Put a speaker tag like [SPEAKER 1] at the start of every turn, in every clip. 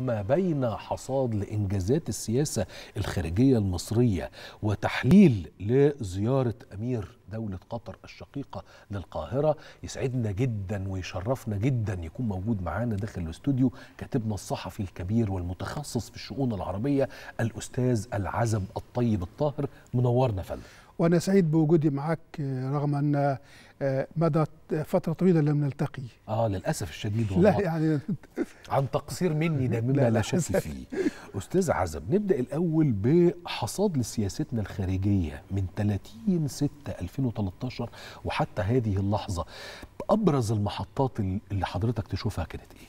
[SPEAKER 1] وما بين حصاد لإنجازات السياسة الخارجية المصرية وتحليل لزيارة أمير دولة قطر الشقيقة للقاهرة يسعدنا جدا ويشرفنا جدا يكون موجود معانا داخل الاستوديو كاتبنا الصحفي الكبير والمتخصص في الشؤون العربية الأستاذ العزب الطيب الطاهر منورنا فندم
[SPEAKER 2] وأنا سعيد بوجودي معك رغم أن آه، مدى فترة طويلة لم نلتقي
[SPEAKER 1] آه للأسف الشديد والله لا يعني عن تقصير مني ده مما لا شك فيه استاذ عزب نبدا الاول بحصاد لسياستنا الخارجيه من 30 6 2013 وحتى هذه اللحظه ابرز المحطات اللي حضرتك تشوفها كانت ايه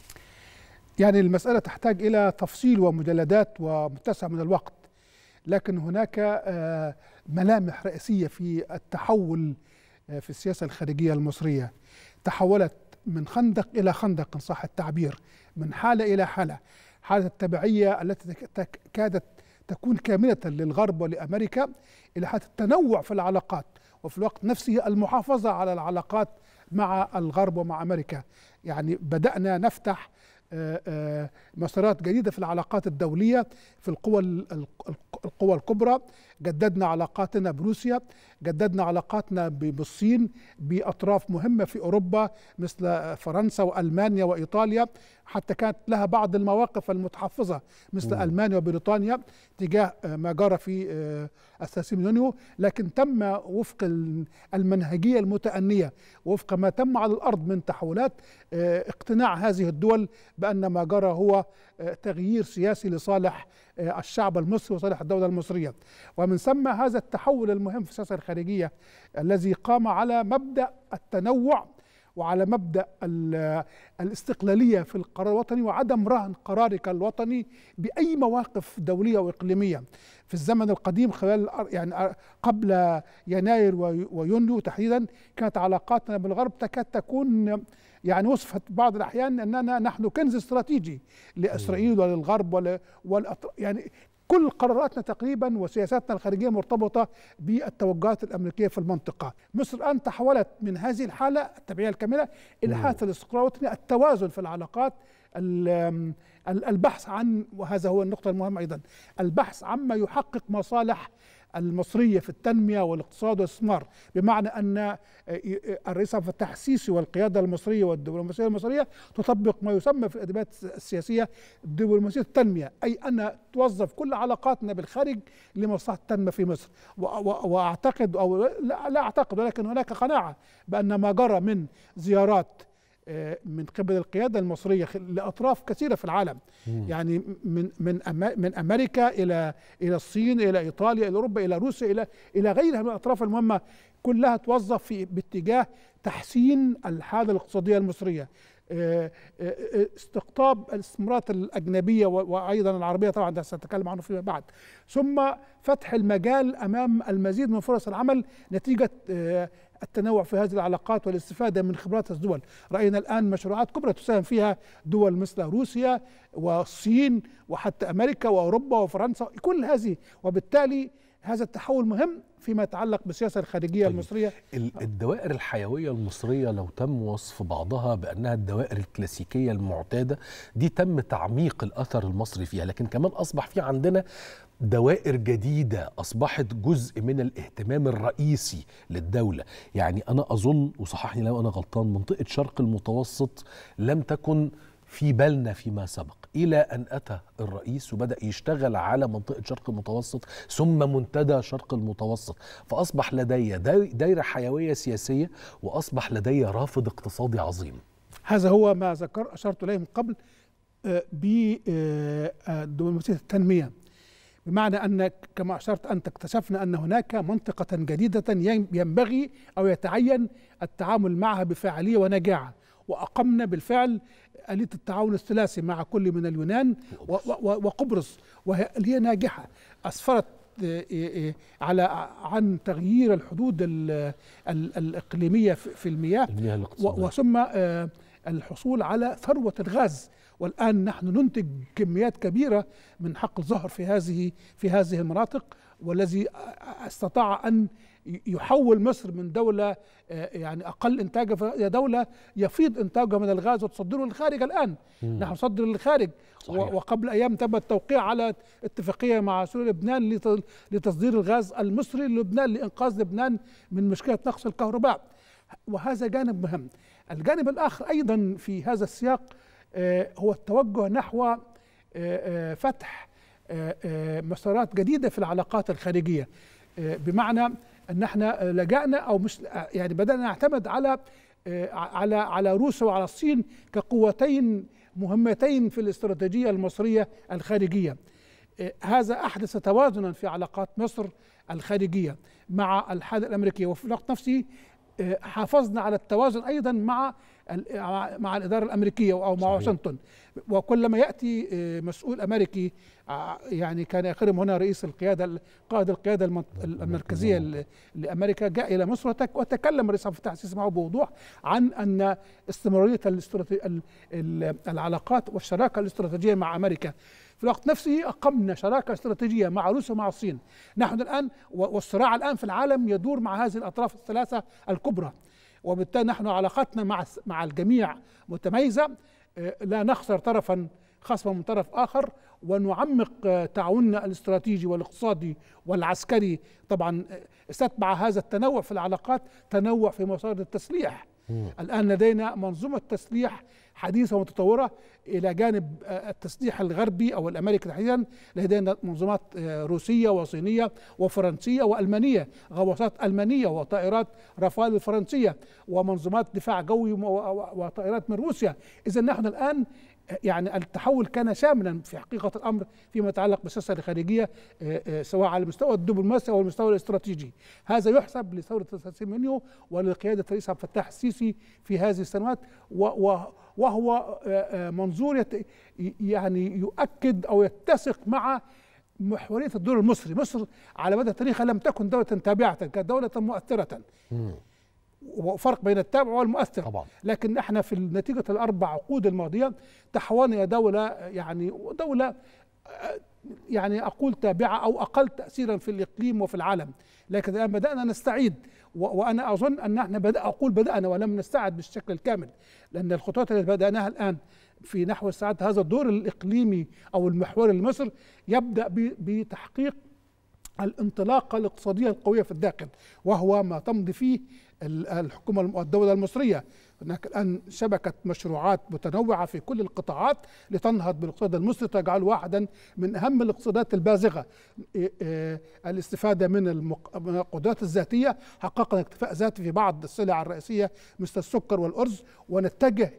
[SPEAKER 1] يعني المساله
[SPEAKER 2] تحتاج الى تفصيل ومجلدات ومتسع من الوقت لكن هناك آه، ملامح رئيسيه في التحول آه، في السياسه الخارجيه المصريه تحولت من خندق إلى خندق إن صح التعبير من حالة إلى حالة حالة التبعية التي كادت تكون كاملة للغرب ولأمريكا إلى حالة التنوع في العلاقات وفي الوقت نفسه المحافظة على العلاقات مع الغرب ومع أمريكا يعني بدأنا نفتح آه، آه، مسارات جديدة في العلاقات الدولية في القوى القوى الكبرى جددنا علاقاتنا بروسيا جددنا علاقاتنا بالصين بأطراف مهمة في أوروبا مثل فرنسا وألمانيا وإيطاليا حتى كانت لها بعض المواقف المتحفظة مثل م. ألمانيا وبريطانيا تجاه آه، ما جرى في يونيو لكن تم وفق المنهجية المتأنية وفق ما تم على الأرض من تحولات آه، اقتناع هذه الدول بأن ما جرى هو آه، تغيير سياسي لصالح آه، الشعب المصري وصالح الدولة المصرية ومن ثم هذا التحول المهم في السياسة الخارجية الذي قام على مبدأ التنوع وعلى مبدا الاستقلاليه في القرار الوطني وعدم رهن قرارك الوطني باي مواقف دوليه واقليميه في الزمن القديم خلال يعني قبل يناير ويونيو تحديدا كانت علاقاتنا بالغرب تكاد تكون يعني وصفت بعض الاحيان اننا نحن كنز استراتيجي لاسرائيل وللغرب ولا يعني كل قراراتنا تقريبا وسياساتنا الخارجية مرتبطة بالتوجهات الأمريكية في المنطقة مصر الآن تحولت من هذه الحالة التبعية الكاملة إلى حالة الاستقرار التوازن في العلاقات البحث عن وهذا هو النقطة المهمة أيضا البحث عما يحقق مصالح المصرية في التنمية والاقتصاد والاستثمار بمعنى أن آه، الرئيس عبد الفتاح السيسي والقيادة المصرية والدبلوماسية المصرية تطبق ما يسمى في الأدبيات السياسية دبلوماسية التنمية أي أن توظف كل علاقاتنا بالخارج لمصلحة التنمية في مصر وأعتقد أو لا أعتقد ولكن هناك قناعة بأن ما جرى من زيارات آه، من قبل القياده المصريه لاطراف كثيره في العالم مم. يعني من من من امريكا الى الى الصين الى ايطاليا الى اوروبا الى روسيا الى الى غيرها من الاطراف المهمه كلها توظف في باتجاه تحسين الحاله الاقتصاديه المصريه آه، آه، آه، استقطاب الاستثمارات الأجنبية وأيضا العربية طبعا ده سنتكلم عنه فيما بعد ثم فتح المجال أمام المزيد من فرص العمل نتيجة التنوع في هذه العلاقات والاستفادة من خبرات الدول رأينا الآن مشروعات كبرى تساهم فيها دول مثل روسيا والصين وحتى أمريكا وأوروبا وفرنسا كل هذه وبالتالي هذا التحول مهم فيما يتعلق بالسياسه الخارجيه طيب المصريه
[SPEAKER 1] آه. الدوائر الحيويه المصريه لو تم وصف بعضها بانها الدوائر الكلاسيكيه المعتاده دي تم تعميق الاثر المصري فيها لكن كمان اصبح في عندنا دوائر جديده اصبحت جزء من الاهتمام الرئيسي للدوله يعني انا اظن وصححني لو انا غلطان منطقه شرق المتوسط لم تكن في بالنا فيما سبق إلى أن أتى الرئيس وبدأ يشتغل على منطقة شرق المتوسط ثم منتدى شرق المتوسط فأصبح لدي دايرة حيوية سياسية وأصبح لدي رافض اقتصادي عظيم هذا هو ما ذكر أشرت إليه من قبل آه،
[SPEAKER 2] بدبلوماسية آه، آه، التنمية بمعنى أن كما أشرت أنت اكتشفنا أن هناك منطقة جديدة ينبغي أو يتعين التعامل معها بفاعلية ونجاعة وأقمنا بالفعل آلية التعاون الثلاثي مع كل من اليونان وقبرص وهي ناجحة أسفرت آه، آه، آه، على عن تغيير الحدود الإقليمية في المياه وثم الحصول على ثروة الغاز والآن نحن ننتج كميات كبيرة من حق الزهر في هذه في هذه المناطق والذي استطاع أن يحول مصر من دولة آه، يعني أقل إنتاجا إلى دولة يفيض إنتاجها من الغاز وتصدره للخارج الآن مم. نحن نصدر للخارج صحيح. وقبل أيام تم التوقيع على اتفاقية مع سوريا لبنان لتصدير الغاز المصري للبنان لإنقاذ لبنان من مشكلة نقص الكهرباء وهذا جانب مهم الجانب الآخر أيضا في هذا السياق آه، هو التوجه نحو آه، آه، فتح مسارات جديده في العلاقات الخارجيه بمعنى ان احنا لجانا او مش يعني بدانا نعتمد على على على روسيا وعلى الصين كقوتين مهمتين في الاستراتيجيه المصريه الخارجيه هذا احدث توازنا في علاقات مصر الخارجيه مع الحاله الامريكيه وفي الوقت نفسه حافظنا على التوازن ايضا مع مع الاداره الامريكيه او مع واشنطن وكلما ياتي آه، مسؤول امريكي آه، يعني كان يقرم هنا رئيس القياده قائد القياده المركزيه لامريكا جاء الى مصر وتكلم رئيس عبد الفتاح السيسي معه بوضوح عن ان استمراريه العلاقات والشراكه الاستراتيجيه مع امريكا في الوقت نفسه أقمنا شراكة استراتيجية مع روسيا ومع الصين نحن الآن والصراع الآن في العالم يدور مع هذه الأطراف الثلاثة الكبرى وبالتالي نحن علاقتنا مع مع الجميع متميزه آه، لا نخسر طرفا خصما من طرف اخر ونعمق آه، تعاوننا الاستراتيجي والاقتصادي والعسكري طبعا آه، استتبع هذا التنوع في العلاقات تنوع في مصادر التسليح الان لدينا منظومه تسليح حديثه ومتطوره الى جانب آه، التسليح الغربي او الامريكي تحديدا لدينا منظومات آه، روسيه وصينيه وفرنسيه والمانيه غواصات المانيه وطائرات رافال الفرنسيه ومنظومات دفاع جوي وطائرات من روسيا اذا نحن الان يعني التحول كان شاملا في حقيقه الامر فيما يتعلق بالسياسه الخارجيه آه، آه، سواء على المستوى الدبلوماسي او المستوى الاستراتيجي هذا يحسب لثوره ساسيمينيو ولقياده الرئيس عبد الفتاح السيسي في هذه السنوات وهو آه، منظور يعني يؤكد او يتسق مع محوريه الدور المصري مصر على مدى تاريخها لم تكن دوله تابعه كانت دوله مؤثره وفرق بين التابع والمؤثر طبعا. لكن احنا في نتيجه الاربع عقود الماضيه تحولنا دوله يعني دوله آه، يعني اقول تابعه او اقل تاثيرا في الاقليم وفي العالم لكن الان بدانا نستعيد وانا اظن ان احنا بدأ اقول بدانا ولم نستعد بالشكل الكامل لان الخطوات التي بداناها الان في نحو استعاده هذا الدور الاقليمي او المحوري لمصر يبدا بتحقيق الانطلاقه الاقتصاديه القويه في الداخل وهو ما تمضي فيه الحكومة الدولة المصرية هناك الآن شبكة مشروعات متنوعة في كل القطاعات لتنهض بالاقتصاد المصري تجعله واحدا من أهم الاقتصادات البازغة الاستفادة من القدرات الذاتية حققنا اكتفاء ذاتي في بعض السلع الرئيسية مثل السكر والأرز ونتجه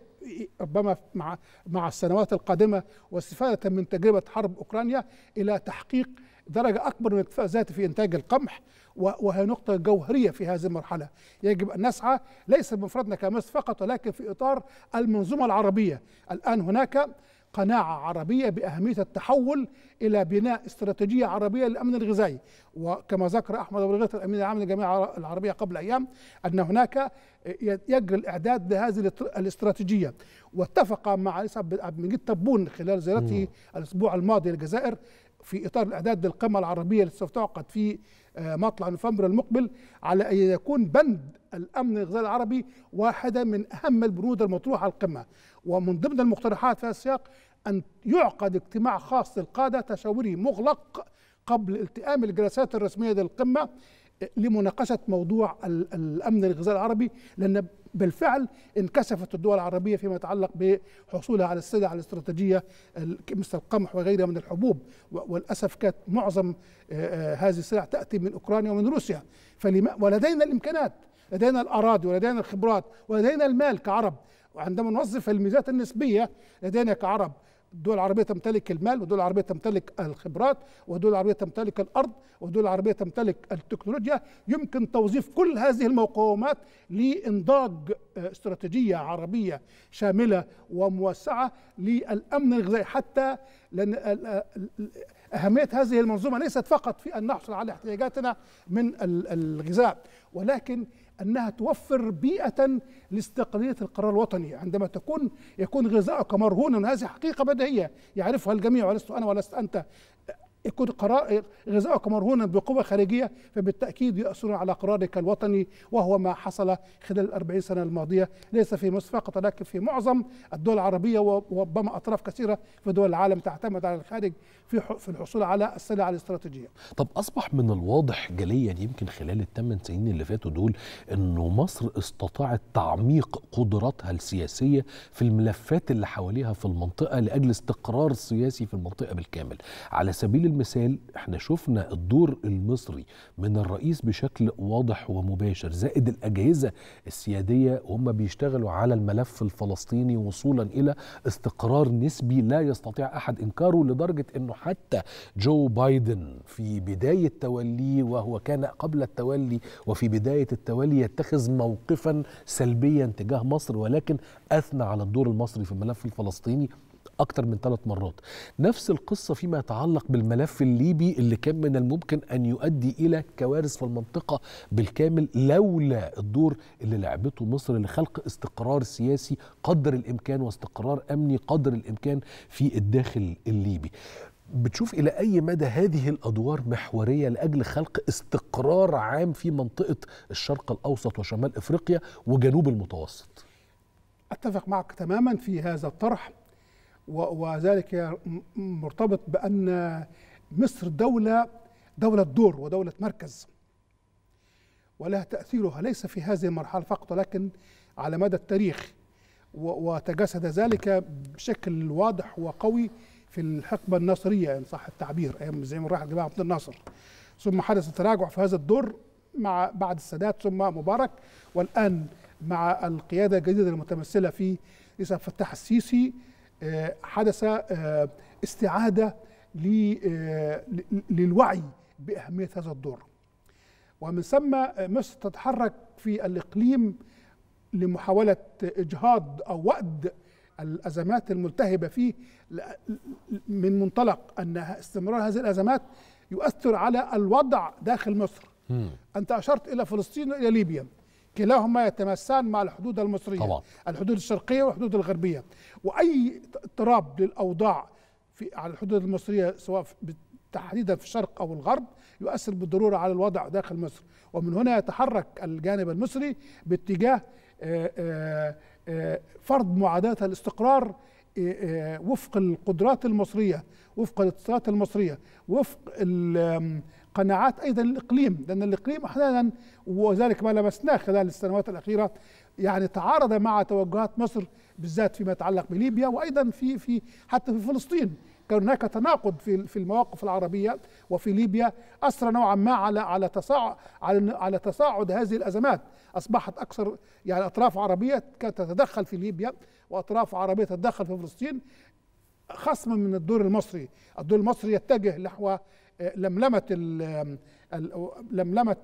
[SPEAKER 2] ربما مع مع السنوات القادمه واستفاده من تجربه حرب اوكرانيا الى تحقيق درجه اكبر من الاكتفاء الذاتي في انتاج القمح وهي نقطة جوهرية في هذه المرحلة يجب أن نسعى ليس بمفردنا كمصر فقط ولكن في إطار المنظومة العربية الآن هناك قناعة عربية بأهمية التحول إلى بناء استراتيجية عربية للأمن الغذائي وكما ذكر أحمد أبو الغيث الأمين العام للجامعة العربية قبل أيام أن هناك يجري الإعداد لهذه الاستراتيجية واتفق مع رئيس عبد المجيد تبون خلال زيارته الأسبوع الماضي للجزائر في إطار الإعداد للقمة العربية التي ستعقد في آه، مطلع نوفمبر المقبل على أن يكون بند الأمن الغذائي العربي واحدة من أهم البنود المطروحة على القمة ومن ضمن المقترحات في هذا السياق أن يعقد اجتماع خاص للقادة تشاوري مغلق قبل التئام الجلسات الرسمية للقمة لمناقشه موضوع الامن الغذائي العربي لان بالفعل انكشفت الدول العربيه فيما يتعلق بحصولها على السلع الاستراتيجيه مثل القمح وغيرها من الحبوب وللاسف كانت معظم آه، آه، هذه السلع تاتي من اوكرانيا ومن روسيا ولدينا الامكانات لدينا الاراضي ولدينا الخبرات ولدينا المال كعرب وعندما نوظف الميزات النسبيه لدينا كعرب الدول العربية تمتلك المال والدول العربية تمتلك الخبرات والدول العربية تمتلك الأرض والدول العربية تمتلك التكنولوجيا يمكن توظيف كل هذه المقومات لإنضاج آه، استراتيجية عربية شاملة وموسعة للأمن الغذائي حتى لأن آه، آه، أهمية هذه المنظومة ليست فقط في أن نحصل على احتياجاتنا من الغذاء ولكن أنها توفر بيئة لاستقلالية القرار الوطني عندما تكون يكون غذاءك مرهونا هذه حقيقة بديهية يعرفها الجميع ولست أنا ولست أنت يكون غذائك مرهونا بقوة خارجية فبالتأكيد يأثر على قرارك الوطني وهو ما حصل خلال الأربعين سنة الماضية ليس في مصر فقط لكن في معظم الدول العربية وربما أطراف كثيرة في دول العالم تعتمد على الخارج في في الحصول على السلع الاستراتيجية
[SPEAKER 1] طب أصبح من الواضح جليا يمكن خلال الثمان سنين اللي فاتوا دول أنه مصر استطاعت تعميق قدراتها السياسية في الملفات اللي حواليها في المنطقة لأجل استقرار سياسي في المنطقة بالكامل على سبيل المثال احنا شفنا الدور المصري من الرئيس بشكل واضح ومباشر زائد الأجهزة السيادية وهم بيشتغلوا على الملف الفلسطيني وصولا إلى استقرار نسبي لا يستطيع أحد إنكاره لدرجة أنه حتى جو بايدن في بداية توليه وهو كان قبل التولي وفي بداية التولي يتخذ موقفا سلبيا تجاه مصر ولكن أثنى على الدور المصري في الملف الفلسطيني اكتر من ثلاث مرات نفس القصه فيما يتعلق بالملف الليبي اللي كان من الممكن ان يؤدي الى كوارث في المنطقه بالكامل لولا الدور اللي لعبته مصر لخلق استقرار سياسي قدر الامكان واستقرار امني قدر الامكان في الداخل الليبي بتشوف الى اي مدى هذه الادوار محوريه لاجل خلق استقرار عام في منطقه الشرق الاوسط وشمال افريقيا وجنوب المتوسط
[SPEAKER 2] اتفق معك تماما في هذا الطرح وذلك مرتبط بأن مصر دولة دولة دور ودولة مركز ولها تأثيرها ليس في هذه المرحلة فقط ولكن على مدى التاريخ وتجسد ذلك بشكل واضح وقوي في الحقبة الناصرية إن صح التعبير أيام زي ما راح الجماعة عبد الناصر ثم حدث تراجع في هذا الدور مع بعد السادات ثم مبارك والآن مع القيادة الجديدة المتمثلة في رئيس عبد الفتاح السيسي حدث آه، استعادة آه، للوعي بأهمية هذا الدور ومن ثم آه، مصر تتحرك في الإقليم لمحاولة إجهاض أو وأد الأزمات الملتهبة فيه من منطلق أن استمرار هذه الأزمات يؤثر على الوضع داخل مصر أنت أشرت إلى فلسطين وإلى ليبيا كلاهما يتماسان مع الحدود المصرية طبعا. الحدود الشرقية والحدود الغربية وأي اضطراب للأوضاع في على الحدود المصرية سواء تحديدا في الشرق أو الغرب يؤثر بالضرورة على الوضع داخل مصر ومن هنا يتحرك الجانب المصري باتجاه آه، آه، آه، فرض معاداة الاستقرار وفق القدرات المصرية وفق الاقتصادات المصرية وفق قناعات ايضا الاقليم لان الاقليم احيانا وذلك ما لمسناه خلال السنوات الاخيره يعني تعارض مع توجهات مصر بالذات فيما يتعلق بليبيا وايضا في في حتى في فلسطين كان هناك تناقض في في المواقف العربيه وفي ليبيا اثر نوعا ما على على تصاعد على على تصاعد هذه الازمات اصبحت اكثر يعني اطراف عربيه كانت تتدخل في ليبيا واطراف عربيه تتدخل في فلسطين خصم من الدور المصري الدور المصري يتجه نحو لملمه لملمه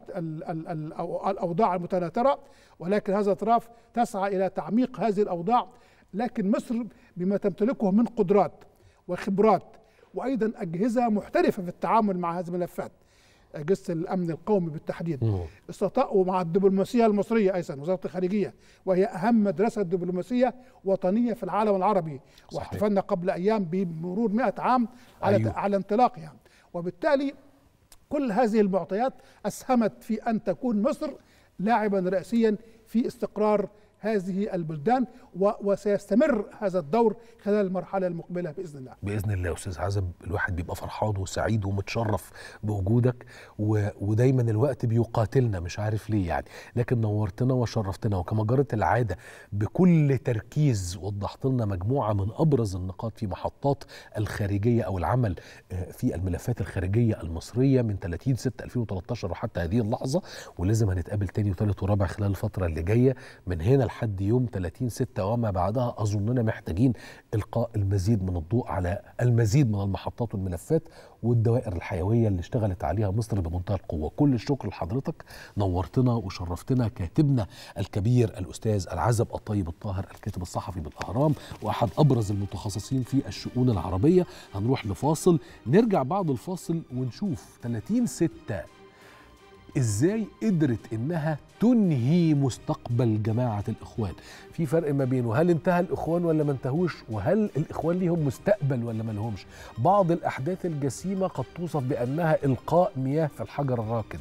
[SPEAKER 2] الاوضاع المتناثره ولكن هذا الاطراف تسعى الى تعميق هذه الاوضاع لكن مصر بما تمتلكه من قدرات وخبرات وايضا اجهزه محترفه في التعامل مع هذه الملفات اجهزه الامن القومي بالتحديد استطاعوا مع الدبلوماسيه المصريه ايضا وزاره الخارجيه وهي اهم مدرسه دبلوماسيه وطنيه في العالم العربي واحتفلنا قبل ايام بمرور 100 عام على أيوه. على انطلاقها وبالتالي كل هذه المعطيات أسهمت في أن تكون مصر لاعبا رئيسيا في استقرار هذه البلدان وسيستمر هذا الدور خلال المرحلة المقبلة بإذن الله
[SPEAKER 1] بإذن الله أستاذ عزب الواحد بيبقى فرحان وسعيد ومتشرف بوجودك و... ودايما الوقت بيقاتلنا مش عارف ليه يعني لكن نورتنا وشرفتنا وكما جرت العادة بكل تركيز وضحت لنا مجموعة من أبرز النقاط في محطات الخارجية أو العمل آه، في الملفات الخارجية المصرية من 30 6 2013 وحتى هذه اللحظة ولازم هنتقابل تاني وتالت ورابع خلال الفترة اللي جاية من هنا لحد يوم 30 6 وما بعدها أظننا محتاجين إلقاء المزيد من الضوء على المزيد من المحطات والملفات والدوائر الحيوية اللي اشتغلت عليها مصر بمنتهى القوة كل الشكر لحضرتك نورتنا وشرفتنا كاتبنا الكبير الأستاذ العزب الطيب الطاهر الكاتب الصحفي بالأهرام وأحد أبرز المتخصصين في الشؤون العربية هنروح لفاصل نرجع بعد الفاصل ونشوف 30 6 ازاي قدرت انها تنهي مستقبل جماعه الاخوان في فرق ما بينه هل انتهى الاخوان ولا ما انتهوش وهل الاخوان ليهم مستقبل ولا ما لهمش بعض الاحداث الجسيمه قد توصف بانها القاء مياه في الحجر الراكد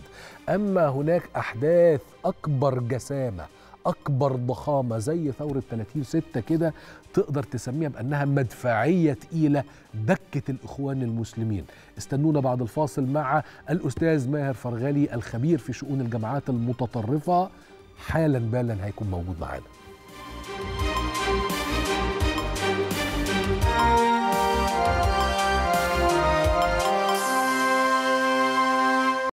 [SPEAKER 1] اما هناك احداث اكبر جسامه اكبر ضخامه زي ثوره 30 ستة كده تقدر تسميها بانها مدفعيه تقيله دكت الاخوان المسلمين استنونا بعد الفاصل مع الاستاذ ماهر فرغالي الخبير في شؤون الجماعات المتطرفه حالا بالا هيكون موجود معانا